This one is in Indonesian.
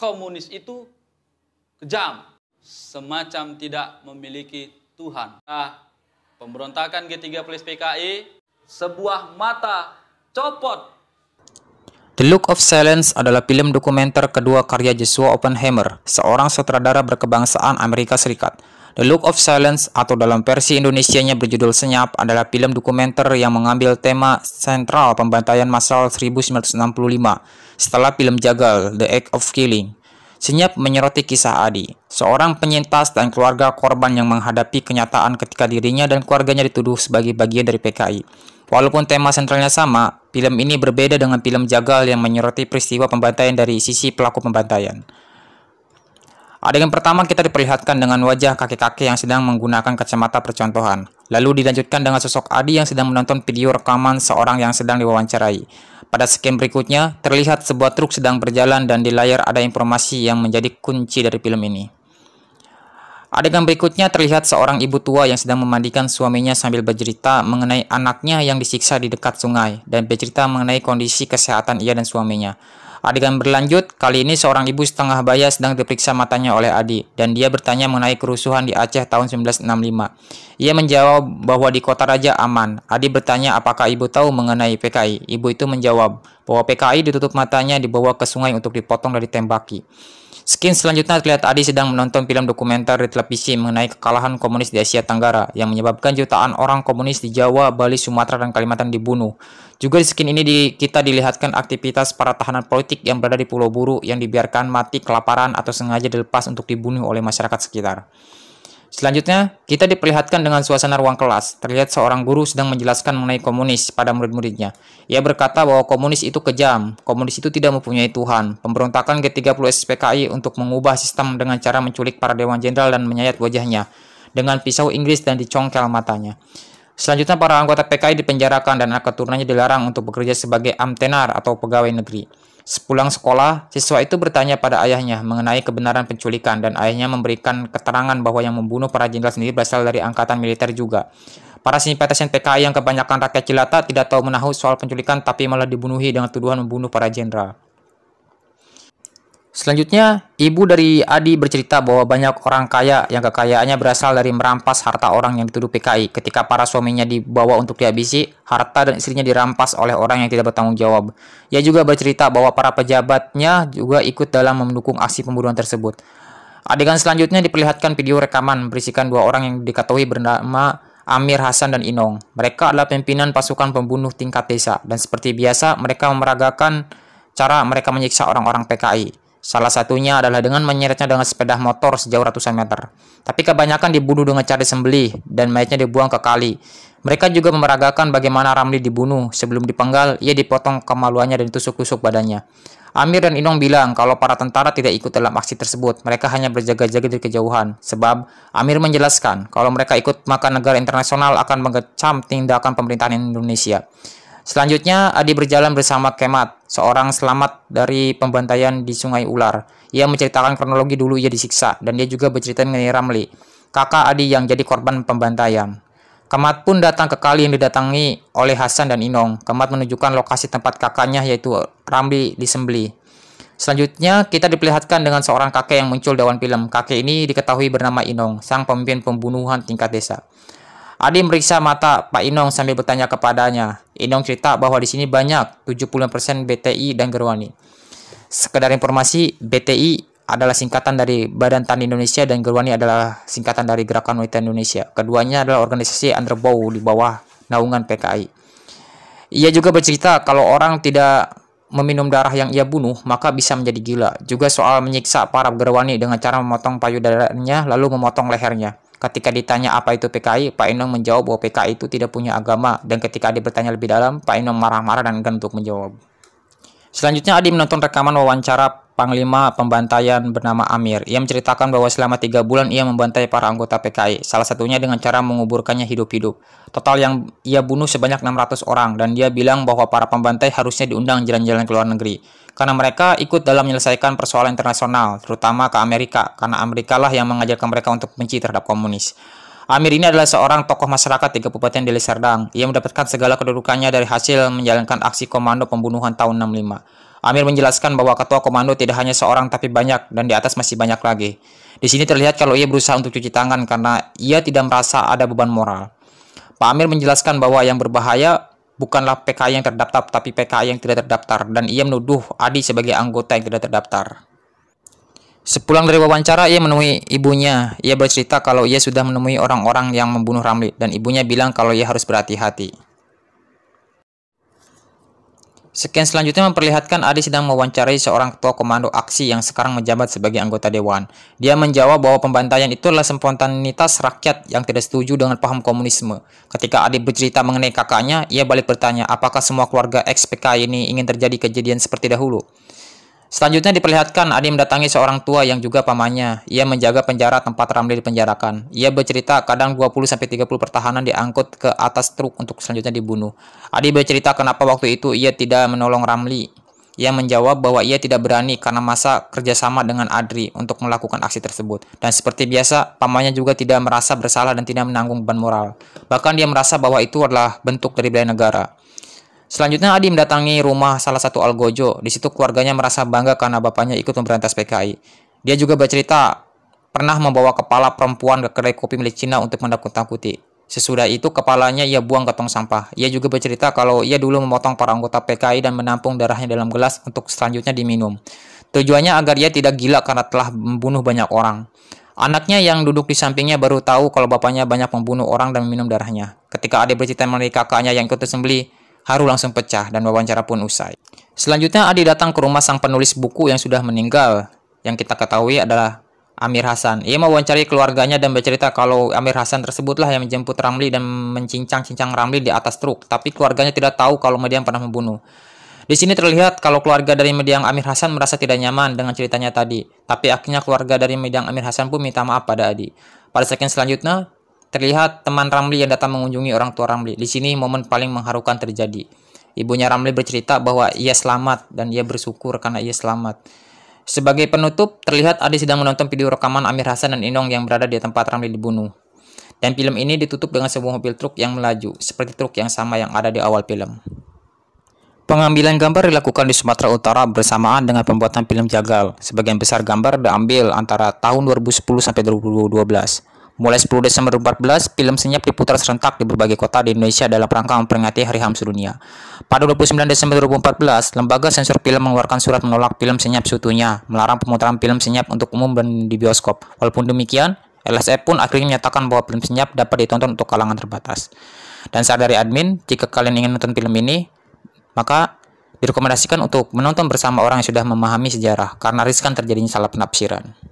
komunis itu kejam, semacam tidak memiliki Tuhan. Nah, pemberontakan G3 plus PKI, sebuah mata copot. The Look of Silence adalah film dokumenter kedua karya Joshua Oppenheimer, seorang sutradara berkebangsaan Amerika Serikat. The Look of Silence atau dalam versi Indonesianya berjudul Senyap adalah film dokumenter yang mengambil tema sentral pembantaian massal 1965 setelah film jagal The Act of Killing. Senyap menyoroti kisah Adi, seorang penyintas dan keluarga korban yang menghadapi kenyataan ketika dirinya dan keluarganya dituduh sebagai bagian dari PKI. Walaupun tema sentralnya sama, film ini berbeda dengan film Jagal yang menyoroti peristiwa pembantaian dari sisi pelaku pembantaian. Adegan pertama kita diperlihatkan dengan wajah kakek-kakek yang sedang menggunakan kacamata percontohan. Lalu dilanjutkan dengan sosok Adi yang sedang menonton video rekaman seorang yang sedang diwawancarai. Pada scam berikutnya, terlihat sebuah truk sedang berjalan dan di layar ada informasi yang menjadi kunci dari film ini. Adegan berikutnya terlihat seorang ibu tua yang sedang memandikan suaminya sambil bercerita mengenai anaknya yang disiksa di dekat sungai dan bercerita mengenai kondisi kesehatan ia dan suaminya. Adegan berlanjut, kali ini seorang ibu setengah baya sedang diperiksa matanya oleh Adi, dan dia bertanya mengenai kerusuhan di Aceh tahun 1965. Ia menjawab bahwa di kota raja aman. Adi bertanya apakah ibu tahu mengenai PKI. Ibu itu menjawab bahwa PKI ditutup matanya dibawa ke sungai untuk dipotong dan ditembaki. Skin selanjutnya terlihat Adi sedang menonton film dokumenter di televisi mengenai kekalahan komunis di Asia Tenggara yang menyebabkan jutaan orang komunis di Jawa, Bali, Sumatera, dan Kalimantan dibunuh. Juga di skin ini di, kita dilihatkan aktivitas para tahanan politik yang berada di Pulau Buru yang dibiarkan mati kelaparan atau sengaja dilepas untuk dibunuh oleh masyarakat sekitar. Selanjutnya, kita diperlihatkan dengan suasana ruang kelas. Terlihat seorang guru sedang menjelaskan mengenai komunis pada murid-muridnya. Ia berkata bahwa komunis itu kejam, komunis itu tidak mempunyai Tuhan. Pemberontakan g 30 SPKI untuk mengubah sistem dengan cara menculik para dewan jenderal dan menyayat wajahnya dengan pisau Inggris dan dicongkel matanya. Selanjutnya, para anggota PKI dipenjarakan dan anak keturunannya dilarang untuk bekerja sebagai amtenar atau pegawai negeri. Sepulang sekolah, siswa itu bertanya pada ayahnya mengenai kebenaran penculikan dan ayahnya memberikan keterangan bahwa yang membunuh para jenderal sendiri berasal dari angkatan militer juga. Para simpatisan PKI yang kebanyakan rakyat jelata tidak tahu menahu soal penculikan tapi malah dibunuhi dengan tuduhan membunuh para jenderal. Selanjutnya, ibu dari Adi bercerita bahwa banyak orang kaya yang kekayaannya berasal dari merampas harta orang yang dituduh PKI. Ketika para suaminya dibawa untuk dihabisi, harta dan istrinya dirampas oleh orang yang tidak bertanggung jawab. Ia juga bercerita bahwa para pejabatnya juga ikut dalam mendukung aksi pembunuhan tersebut. Adegan selanjutnya diperlihatkan video rekaman berisikan dua orang yang diketahui bernama Amir Hasan dan Inong. Mereka adalah pimpinan pasukan pembunuh tingkat desa dan seperti biasa mereka memeragakan cara mereka menyiksa orang-orang PKI. Salah satunya adalah dengan menyeretnya dengan sepeda motor sejauh ratusan meter. Tapi kebanyakan dibunuh dengan cara disembeli dan mayatnya dibuang ke kali. Mereka juga memeragakan bagaimana Ramli dibunuh. Sebelum dipenggal, ia dipotong kemaluannya dan ditusuk-tusuk badannya. Amir dan Inong bilang kalau para tentara tidak ikut dalam aksi tersebut. Mereka hanya berjaga-jaga dari kejauhan. Sebab Amir menjelaskan kalau mereka ikut maka negara internasional akan mengecam tindakan pemerintahan Indonesia. Selanjutnya, Adi berjalan bersama Kemat, seorang selamat dari pembantaian di Sungai Ular. Ia menceritakan kronologi dulu ia disiksa, dan dia juga bercerita mengenai Ramli, kakak Adi yang jadi korban pembantaian. Kemat pun datang ke kali yang didatangi oleh Hasan dan Inong. Kemat menunjukkan lokasi tempat kakaknya yaitu Ramli di Sembeli. Selanjutnya, kita diperlihatkan dengan seorang kakek yang muncul dalam film. Kakek ini diketahui bernama Inong, sang pemimpin pembunuhan tingkat desa. Adi meriksa mata Pak Inong sambil bertanya kepadanya. Inong cerita bahwa di sini banyak 75% BTI dan Gerwani. Sekedar informasi, BTI adalah singkatan dari Badan Tani Indonesia dan Gerwani adalah singkatan dari Gerakan Wanita Indonesia. Keduanya adalah organisasi underbow di bawah naungan PKI. Ia juga bercerita kalau orang tidak meminum darah yang ia bunuh, maka bisa menjadi gila. Juga soal menyiksa para Gerwani dengan cara memotong payudaranya lalu memotong lehernya. Ketika ditanya apa itu PKI, Pak Enong menjawab bahwa PKI itu tidak punya agama. Dan ketika Adi bertanya lebih dalam, Pak Enong marah-marah dan enggan untuk menjawab. Selanjutnya Adi menonton rekaman wawancara Panglima Pembantaian bernama Amir. Ia menceritakan bahwa selama tiga bulan ia membantai para anggota PKI, salah satunya dengan cara menguburkannya hidup-hidup. Total yang ia bunuh sebanyak 600 orang dan dia bilang bahwa para pembantai harusnya diundang jalan-jalan ke luar negeri. Karena mereka ikut dalam menyelesaikan persoalan internasional, terutama ke Amerika, karena Amerika lah yang mengajarkan mereka untuk benci terhadap komunis. Amir ini adalah seorang tokoh masyarakat di Kabupaten Deli Serdang. Ia mendapatkan segala kedudukannya dari hasil menjalankan aksi komando pembunuhan tahun 65. Amir menjelaskan bahwa ketua komando tidak hanya seorang tapi banyak dan di atas masih banyak lagi. Di sini terlihat kalau ia berusaha untuk cuci tangan karena ia tidak merasa ada beban moral. Pak Amir menjelaskan bahwa yang berbahaya bukanlah PKI yang terdaftar tapi PKI yang tidak terdaftar dan ia menuduh Adi sebagai anggota yang tidak terdaftar. Sepulang dari wawancara, ia menemui ibunya. Ia bercerita kalau ia sudah menemui orang-orang yang membunuh Ramli dan ibunya bilang kalau ia harus berhati-hati. Scan selanjutnya memperlihatkan Adi sedang mewawancarai seorang ketua komando aksi yang sekarang menjabat sebagai anggota dewan. Dia menjawab bahwa pembantaian itu adalah spontanitas rakyat yang tidak setuju dengan paham komunisme. Ketika Adi bercerita mengenai kakaknya, ia balik bertanya apakah semua keluarga ex PKI ini ingin terjadi kejadian seperti dahulu. Selanjutnya diperlihatkan Adi mendatangi seorang tua yang juga pamannya. Ia menjaga penjara tempat Ramli dipenjarakan. Ia bercerita kadang 20-30 pertahanan diangkut ke atas truk untuk selanjutnya dibunuh. Adi bercerita kenapa waktu itu ia tidak menolong Ramli. Ia menjawab bahwa ia tidak berani karena masa kerjasama dengan Adri untuk melakukan aksi tersebut. Dan seperti biasa, pamannya juga tidak merasa bersalah dan tidak menanggung beban moral. Bahkan dia merasa bahwa itu adalah bentuk dari bela negara. Selanjutnya Adi mendatangi rumah salah satu Algojo. Di situ keluarganya merasa bangga karena bapaknya ikut memberantas PKI. Dia juga bercerita pernah membawa kepala perempuan ke kedai kopi milik Cina untuk mendakut takuti Sesudah itu kepalanya ia buang ke tong sampah. Ia juga bercerita kalau ia dulu memotong para anggota PKI dan menampung darahnya dalam gelas untuk selanjutnya diminum. Tujuannya agar ia tidak gila karena telah membunuh banyak orang. Anaknya yang duduk di sampingnya baru tahu kalau bapaknya banyak membunuh orang dan minum darahnya. Ketika adik bercerita mengenai kakaknya yang ikut sembeli. Haru langsung pecah dan wawancara pun usai. Selanjutnya Adi datang ke rumah sang penulis buku yang sudah meninggal. Yang kita ketahui adalah Amir Hasan. Ia mewawancari keluarganya dan bercerita kalau Amir Hasan tersebutlah yang menjemput Ramli dan mencincang-cincang Ramli di atas truk, tapi keluarganya tidak tahu kalau Mediang pernah membunuh. Di sini terlihat kalau keluarga dari Mediang Amir Hasan merasa tidak nyaman dengan ceritanya tadi, tapi akhirnya keluarga dari Mediang Amir Hasan pun minta maaf pada Adi. Pada segmen selanjutnya, Terlihat teman Ramli yang datang mengunjungi orang tua Ramli. Di sini momen paling mengharukan terjadi. Ibunya Ramli bercerita bahwa ia selamat dan ia bersyukur karena ia selamat. Sebagai penutup, terlihat Adi sedang menonton video rekaman Amir Hasan dan Inong yang berada di tempat Ramli dibunuh. Dan film ini ditutup dengan sebuah mobil truk yang melaju, seperti truk yang sama yang ada di awal film. Pengambilan gambar dilakukan di Sumatera Utara bersamaan dengan pembuatan film Jagal. Sebagian besar gambar diambil antara tahun 2010 sampai 2012. Mulai 10 Desember 2014, film Senyap diputar serentak di berbagai kota di Indonesia dalam rangka memperingati Hari HAM sedunia. Pada 29 Desember 2014, Lembaga Sensor Film mengeluarkan surat menolak film Senyap seutuhnya, melarang pemutaran film Senyap untuk umum dan di bioskop. Walaupun demikian, LSF pun akhirnya menyatakan bahwa film Senyap dapat ditonton untuk kalangan terbatas. Dan saat dari admin, jika kalian ingin nonton film ini, maka direkomendasikan untuk menonton bersama orang yang sudah memahami sejarah karena riskan terjadinya salah penafsiran.